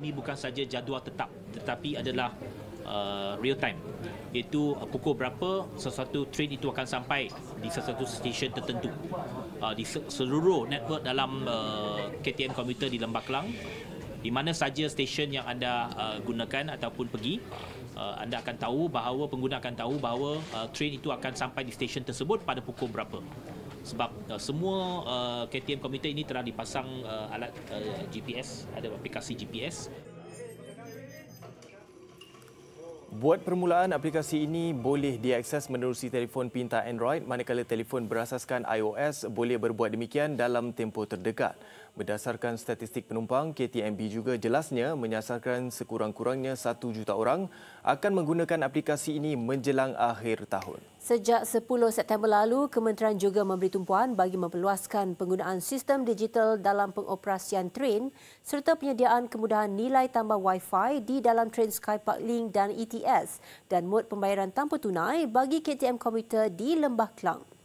ini bukan saja jadual tetap tetapi adalah uh, real time iaitu uh, pukul berapa sesuatu train itu akan sampai di sesuatu stesen tertentu uh, di seluruh network dalam uh, KTM komuter di Lembah Kelang di mana saja stesen yang anda uh, gunakan ataupun pergi uh, anda akan tahu bahawa pengguna akan tahu bahawa uh, train itu akan sampai di stesen tersebut pada pukul berapa sebab uh, semua uh, KTM komite ini telah dipasang uh, alat uh, GPS ada aplikasi GPS Buat permulaan, aplikasi ini boleh diakses menerusi telefon pintar Android manakala telefon berasaskan iOS boleh berbuat demikian dalam tempoh terdekat. Berdasarkan statistik penumpang, KTMB juga jelasnya menyasarkan sekurang-kurangnya 1 juta orang akan menggunakan aplikasi ini menjelang akhir tahun. Sejak 10 September lalu, Kementerian juga memberi tumpuan bagi memperluaskan penggunaan sistem digital dalam pengoperasian train serta penyediaan kemudahan nilai tambah Wi-Fi di dalam train Skypark Link dan ETS dan mod pembayaran tanpa tunai bagi KTM komuter di Lembah Klang.